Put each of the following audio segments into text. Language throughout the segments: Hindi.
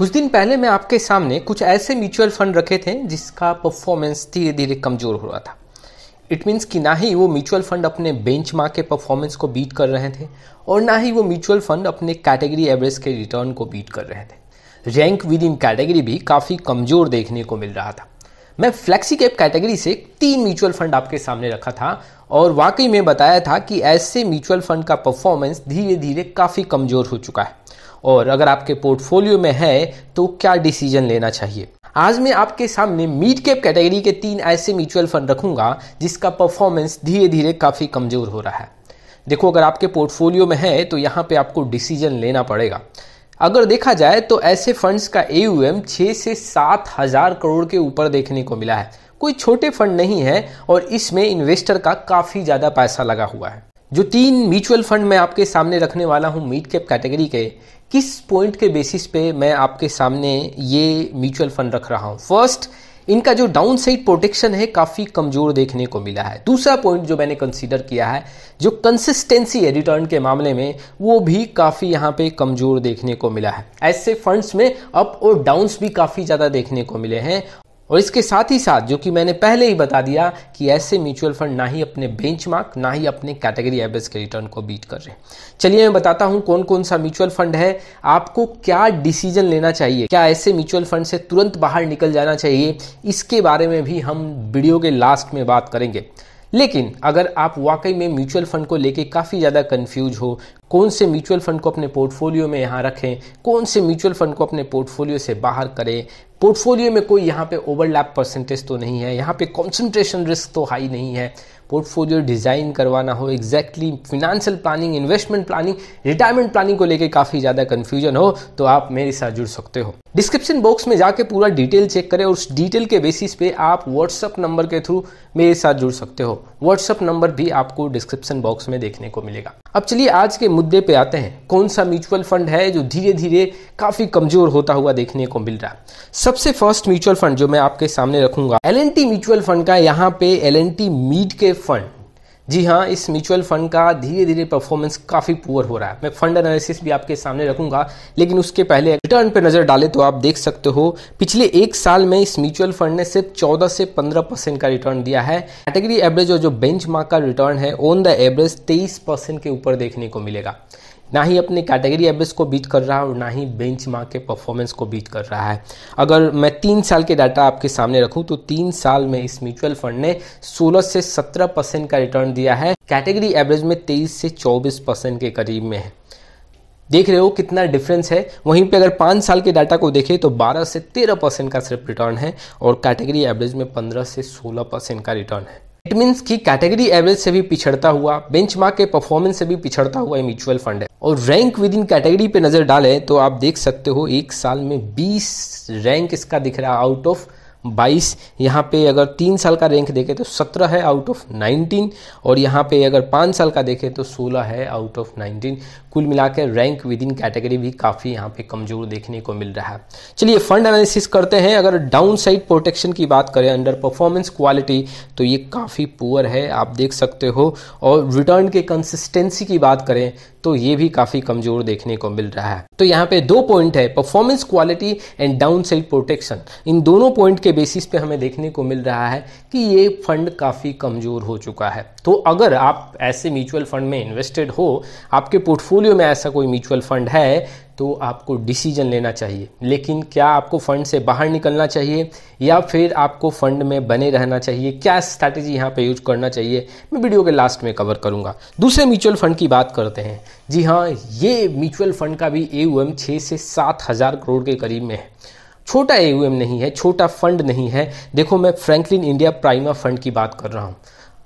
कुछ दिन पहले मैं आपके सामने कुछ ऐसे म्यूचुअल फंड रखे थे जिसका परफॉर्मेंस धीरे धीरे कमज़ोर हो रहा था इट मीन्स कि ना ही वो म्यूचुअल फंड अपने बेंच के परफॉर्मेंस को बीट कर रहे थे और ना ही वो म्यूचुअल फंड अपने कैटेगरी एवरेज के रिटर्न को बीट कर रहे थे रैंक विद इन कैटेगरी भी काफ़ी कमज़ोर देखने को मिल रहा था मैं फ्लैक्सी कैप कैटेगरी से तीन म्यूचुअल फंड आपके सामने रखा था और वाकई में बताया था कि ऐसे म्यूचुअल फंड का परफॉर्मेंस धीरे धीरे काफ़ी कमज़ोर हो चुका है और अगर आपके पोर्टफोलियो में है तो क्या डिसीजन लेना चाहिए आज मैं आपके सामने मिड कैप कैटेगरी के तीन ऐसे म्यूचुअल फंड रखूंगा जिसका परफॉर्मेंस धीरे धीरे काफ़ी कमज़ोर हो रहा है देखो अगर आपके पोर्टफोलियो में है तो यहाँ पे आपको डिसीजन लेना पड़ेगा अगर देखा जाए तो ऐसे फंड्स का एयूएम छ से सात हज़ार करोड़ के ऊपर देखने को मिला है कोई छोटे फंड नहीं है और इसमें इन्वेस्टर का काफ़ी ज़्यादा पैसा लगा हुआ है जो तीन म्यूचुअल फंड मैं आपके सामने रखने वाला हूँ मिड कैप कैटेगरी के किस पॉइंट के बेसिस पे मैं आपके सामने ये म्यूचुअल फंड रख रहा हूं फर्स्ट इनका जो डाउन साइड प्रोटेक्शन है काफ़ी कमज़ोर देखने को मिला है दूसरा पॉइंट जो मैंने कंसीडर किया है जो कंसिस्टेंसी है रिटर्न के मामले में वो भी काफ़ी यहाँ पे कमज़ोर देखने को मिला है ऐसे फंड्स में अप और डाउन्स भी काफ़ी ज़्यादा देखने को मिले हैं और इसके साथ ही साथ जो कि मैंने पहले ही बता दिया कि ऐसे म्यूचुअल फंड ना ही अपने बेंचमार्क ना ही अपने कैटेगरी एवरेज के रिटर्न को बीट कर रहे हैं चलिए मैं बताता हूं कौन कौन सा म्यूचुअल फंड है आपको क्या डिसीजन लेना चाहिए क्या ऐसे म्यूचुअल फंड से तुरंत बाहर निकल जाना चाहिए इसके बारे में भी हम वीडियो के लास्ट में बात करेंगे लेकिन अगर आप वाकई में म्यूचुअल फंड को लेके काफ़ी ज़्यादा कंफ्यूज हो कौन से म्यूचुअल फंड को अपने पोर्टफोलियो में यहाँ रखें कौन से म्यूचुअल फंड को अपने पोर्टफोलियो से बाहर करें पोर्टफोलियो में कोई यहाँ पे ओवरलैप परसेंटेज तो नहीं है यहाँ पे कॉन्सेंट्रेशन रिस्क तो हाई नहीं है पोर्टफोलियो डिज़ाइन करवाना हो exactly financial planning investment planning retirement planning को लेकर काफ़ी ज़्यादा कन्फ्यूजन हो तो आप मेरे साथ जुड़ सकते हो डिस्क्रिप्शन बॉक्स में जाके पूरा डिटेल चेक करें और उस डिटेल के बेसिस पे आप व्हाट्सअप नंबर के थ्रू मेरे साथ जुड़ सकते हो व्हाट्सअप नंबर भी आपको डिस्क्रिप्शन बॉक्स में देखने को मिलेगा अब चलिए आज के मुद्दे पे आते हैं कौन सा म्यूचुअल फंड है जो धीरे धीरे काफ़ी कमज़ोर होता हुआ देखने को मिल रहा है सबसे फर्स्ट म्यूचुअल फंड जो मैं आपके सामने रखूंगा एल म्यूचुअल फंड का यहाँ पे एल मीट के फंड जी हाँ इस म्यूचुअल फंड का धीरे धीरे परफॉर्मेंस काफ़ी पुअर हो रहा है मैं फंड एनालिसिस भी आपके सामने रखूंगा लेकिन उसके पहले रिटर्न पर नज़र डाले तो आप देख सकते हो पिछले एक साल में इस म्यूचुअल फंड ने सिर्फ 14 से 15 परसेंट का रिटर्न दिया है कैटेगरी एवरेज और जो बेंच का रिटर्न है ऑन द एवरेज तेईस के ऊपर देखने को मिलेगा ना ही अपने कैटेगरी एवरेज को बीट कर रहा है और ना ही बेंच के परफॉर्मेंस को बीट कर रहा है अगर मैं तीन साल के डाटा आपके सामने रखूं तो तीन साल में इस म्यूचुअल फंड ने 16 से 17 परसेंट का रिटर्न दिया है कैटेगरी एवरेज में 23 से 24 परसेंट के करीब में है देख रहे हो कितना डिफरेंस है वहीं पे अगर पाँच साल के डाटा को देखें तो 12 से 13 परसेंट का सिर्फ रिटर्न है और कैटेगरी एवरेज में 15 से 16 परसेंट का रिटर्न है इट मीन्स की कैटेगरी एवरेज से भी पिछड़ता हुआ बेंच के परफॉर्मेंस से भी पिछड़ता हुआ म्यूचुअल फंड है और रैंक विद इन कैटेगरी पे नजर डालें तो आप देख सकते हो एक साल में 20 रैंक इसका दिख रहा है आउट ऑफ बाईस यहाँ पे अगर तीन साल का रैंक देखें तो सत्रह है आउट ऑफ नाइनटीन और यहाँ पे अगर पाँच साल का देखें तो सोलह है आउट ऑफ नाइनटीन कुल मिला के रैंक विद इन कैटेगरी भी काफ़ी यहाँ पे कमज़ोर देखने को मिल रहा है चलिए फंड एनालिसिस करते हैं अगर डाउन साइड प्रोटेक्शन की बात करें अंडर परफॉर्मेंस क्वालिटी तो ये काफ़ी पुअर है आप देख सकते हो और रिटर्न के कंसिस्टेंसी की बात करें तो ये भी काफ़ी कमज़ोर देखने को मिल रहा है तो यहाँ पे दो पॉइंट है performance quality and downside protection इन दोनों पॉइंट के के बेसिस पे हमें देखने को मिल रहा है कि ये फंड काफ़ी कमज़ोर हो चुका है तो अगर आप ऐसे म्यूचुअल फंड में इन्वेस्टेड हो आपके पोर्टफोलियो में ऐसा कोई म्यूचुअल फंड है तो आपको डिसीजन लेना चाहिए लेकिन क्या आपको फ़ंड से बाहर निकलना चाहिए या फिर आपको फ़ंड में बने रहना चाहिए क्या स्ट्रैटेजी यहाँ पे यूज करना चाहिए मैं वीडियो के लास्ट में कवर करूँगा दूसरे म्यूचुअल फ़ंड की बात करते हैं जी हाँ ये म्यूचुअल फ़ंड का भी ए यू से सात हज़ार करोड़ के करीब में है छोटा एयूएम नहीं है छोटा फंड नहीं है देखो मैं फ्रैंकलिन इंडिया प्राइमा फंड की बात कर रहा हूँ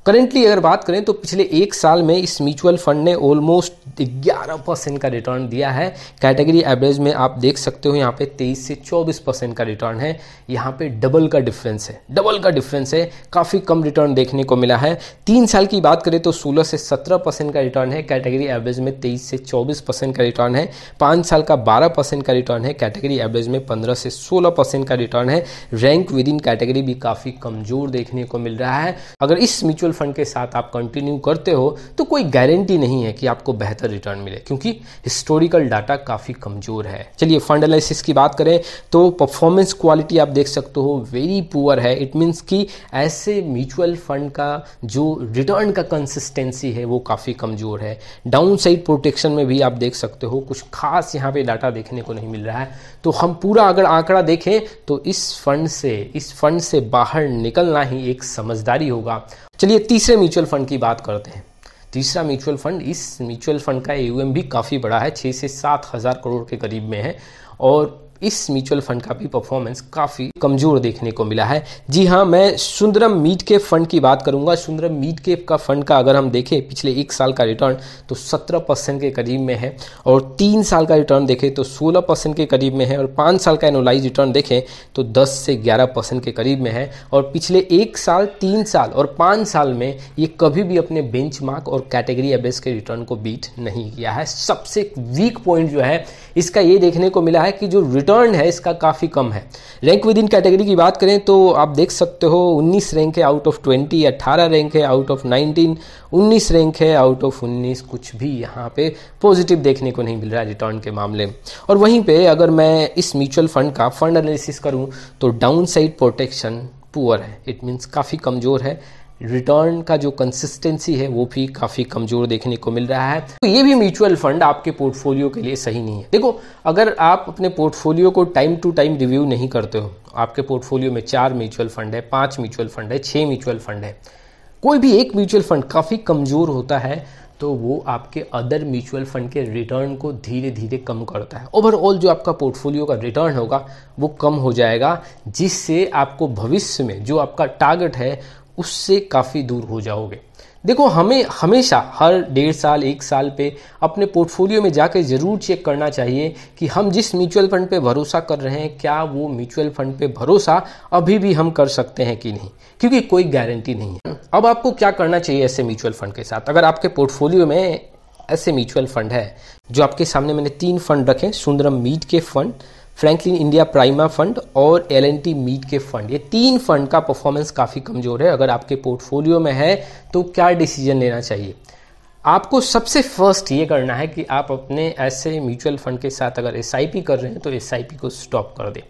करेंटली अगर बात करें तो पिछले एक साल में इस म्यूचुअल फंड ने ऑलमोस्ट 11 परसेंट का रिटर्न दिया है कैटेगरी एवरेज में आप देख सकते हो यहाँ पे 23 से 24 परसेंट का रिटर्न है यहाँ पे डबल का डिफरेंस है डबल का डिफरेंस है काफ़ी कम रिटर्न देखने को मिला है तीन साल की बात करें तो सोलह से सत्रह का रिटर्न है कैटेगरी एवरेज में तेईस से चौबीस का रिटर्न है पाँच साल का बारह का रिटर्न है कैटेगरी एवरेज में पंद्रह से सोलह का रिटर्न है रैंक विद इन कैटेगरी भी काफ़ी कमज़ोर देखने को मिल रहा है अगर इस म्यूचुअल फंड के साथ आप कंटिन्यू करते हो तो कोई गारंटी नहीं है कि आपको बेहतर रिटर्न मिले क्योंकि हिस्टोरिकल डाटा काफ़ी कमज़ोर है चलिए फंड एनालिसिस की बात करें तो परफॉर्मेंस क्वालिटी आप देख सकते हो वेरी पुअर है इट मीन्स कि ऐसे म्यूचुअल फंड का जो रिटर्न का कंसिस्टेंसी है वो काफ़ी कमज़ोर है डाउन साइड प्रोटेक्शन में भी आप देख सकते हो कुछ खास यहाँ पे डाटा देखने को नहीं मिल रहा है तो हम पूरा अगर आंकड़ा देखें तो इस फंड से इस फंड से बाहर निकलना ही एक समझदारी होगा चलिए तीसरे म्यूचुअल फंड की बात करते हैं तीसरा म्यूचुअल फंड इस म्यूचुअल फंड का एयूएम भी काफ़ी बड़ा है छः से सात हज़ार करोड़ के करीब में है और इस म्यूचुअल फंड का भी परफॉर्मेंस काफ़ी कमज़ोर देखने को मिला है जी हाँ मैं सुंदरम मीट के फंड की बात करूंगा सुंदरम मीट के का फंड का अगर हम देखें पिछले एक साल का रिटर्न तो सत्रह परसेंट के करीब में है और तीन साल का रिटर्न देखें तो सोलह परसेंट के करीब में है और पाँच साल का एनोलाइज रिटर्न देखें तो दस से ग्यारह परसेंट के करीब में है और पिछले एक साल तीन साल और पाँच साल में ये कभी भी अपने बेंच और कैटेगरी एबेस के रिटर्न को बीट नहीं किया है सबसे वीक पॉइंट जो है इसका ये देखने को मिला है कि जो रिटर्न है इसका काफ़ी कम है रैंक विद इन कैटेगरी की बात करें तो आप देख सकते हो 19 रैंक है आउट ऑफ 20 18 रैंक है आउट ऑफ 19 19 रैंक है आउट ऑफ 19 कुछ भी यहाँ पे पॉजिटिव देखने को नहीं मिल रहा है रिटर्न के मामले में और वहीं पे अगर मैं इस म्यूचुअल फंड का फंड एनालिसिस करूँ तो डाउन साइड प्रोटेक्शन पुअर है इट मीन्स काफ़ी कमज़ोर है रिटर्न का जो कंसिस्टेंसी है वो भी काफ़ी कमज़ोर देखने को मिल रहा है तो ये भी म्यूचुअल फंड आपके पोर्टफोलियो के लिए सही नहीं है देखो अगर आप अपने पोर्टफोलियो को टाइम टू टाइम रिव्यू नहीं करते हो आपके पोर्टफोलियो में चार म्यूचुअल फंड है पांच म्यूचुअल फंड है छह म्यूचुअल फंड है कोई भी एक म्यूचुअल फंड काफ़ी कमज़ोर होता है तो वो आपके अदर म्यूचुअल फंड के रिटर्न को धीरे धीरे कम करता है ओवरऑल जो आपका पोर्टफोलियो का रिटर्न होगा वो कम हो जाएगा जिससे आपको भविष्य में जो आपका टारगेट है उससे काफ़ी दूर हो जाओगे देखो हमें हमेशा हर डेढ़ साल एक साल पे अपने पोर्टफोलियो में जाकर ज़रूर चेक करना चाहिए कि हम जिस म्यूचुअल फंड पे भरोसा कर रहे हैं क्या वो म्यूचुअल फंड पे भरोसा अभी भी हम कर सकते हैं कि नहीं क्योंकि कोई गारंटी नहीं है अब आपको क्या करना चाहिए ऐसे म्यूचुअल फंड के साथ अगर आपके पोर्टफोलियो में ऐसे म्यूचुअल फंड है जो आपके सामने मैंने तीन फंड रखे Sundaram mid cap fund Franklin India Prima fund और L and T mid cap fund ये तीन फंड का परफॉर्मेंस काफ़ी कमज़ोर है अगर आपके पोर्टफोलियो में है तो क्या डिसीजन लेना चाहिए आपको सबसे फर्स्ट ये करना है कि आप अपने ऐसे म्यूचुअल फंड के साथ अगर एस कर रहे हैं तो एस को स्टॉप कर दें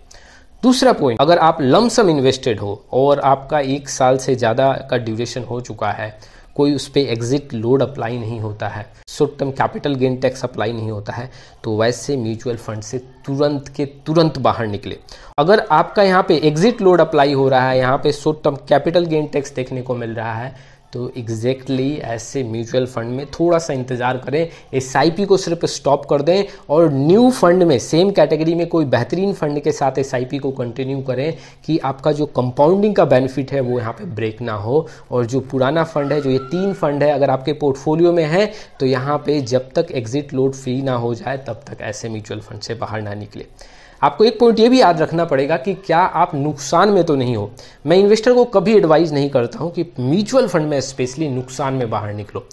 दूसरा पॉइंट अगर आप लमसम इन्वेस्टेड हो और आपका एक साल से ज़्यादा का ड्यूरेशन हो चुका है कोई उस पर एग्जिट लोड अप्लाई नहीं होता है short term capital gain tax apply नहीं होता है तो वैसे म्यूचुअल फंड से तुरंत के तुरंत बाहर निकले अगर आपका यहाँ पे एग्जिट लोड अप्लाई हो रहा है यहाँ पे short term capital gain tax देखने को मिल रहा है तो एग्जैक्टली exactly ऐसे म्यूचुअल फंड में थोड़ा सा इंतज़ार करें एस को सिर्फ स्टॉप कर दें और न्यू फंड में सेम कैटेगरी में कोई बेहतरीन फंड के साथ एस को कंटिन्यू करें कि आपका जो कंपाउंडिंग का बेनिफिट है वो यहाँ पे ब्रेक ना हो और जो पुराना फंड है जो ये तीन फंड है अगर आपके पोर्टफोलियो में है तो यहाँ पर जब तक एग्जिट लोड फ्री ना हो जाए तब तक ऐसे म्यूचुअल फंड से बाहर ना निकले आपको एक पॉइंट ये भी याद रखना पड़ेगा कि क्या आप नुकसान में तो नहीं हो मैं इन्वेस्टर को कभी एडवाइस नहीं करता हूँ कि म्यूचुअल फंड में स्पेशली नुकसान में बाहर निकलो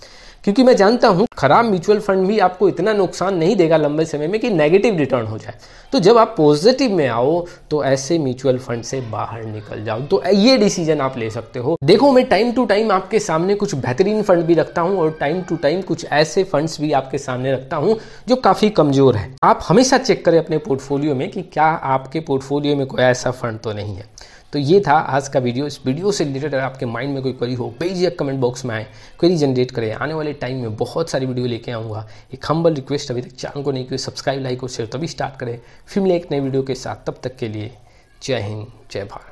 क्योंकि मैं जानता हूँ खराब म्यूचुअल फंड भी आपको इतना नुकसान नहीं देगा लंबे समय में कि नेगेटिव रिटर्न हो जाए तो जब आप पॉजिटिव में आओ तो ऐसे म्यूचुअल फंड से बाहर निकल जाओ तो ये डिसीजन आप ले सकते हो देखो मैं टाइम टू टाइम आपके सामने कुछ बेहतरीन फंड भी रखता हूँ और टाइम टू टाइम कुछ ऐसे फंड्स भी आपके सामने रखता हूँ जो काफ़ी कमज़ोर है आप हमेशा चेक करें अपने पोर्टफोलियो में कि क्या आपके पोर्टफोलियो में कोई ऐसा फंड तो नहीं है तो ये था आज का वीडियो इस वीडियो से रिलेटेड अगर आपके माइंड में कोई क्वेरी हो बेझिझक कमेंट बॉक्स में आए क्वेरी जनरेट करें आने वाले टाइम में बहुत सारी वीडियो लेके आऊँगा एक हम्बल रिक्वेस्ट अभी तक चैनल को नहीं किया सब्सक्राइब लाइक और शेयर तभी स्टार्ट करें फिर मिले एक नए वीडियो के साथ तब तक के लिए जय हिंद जय भारत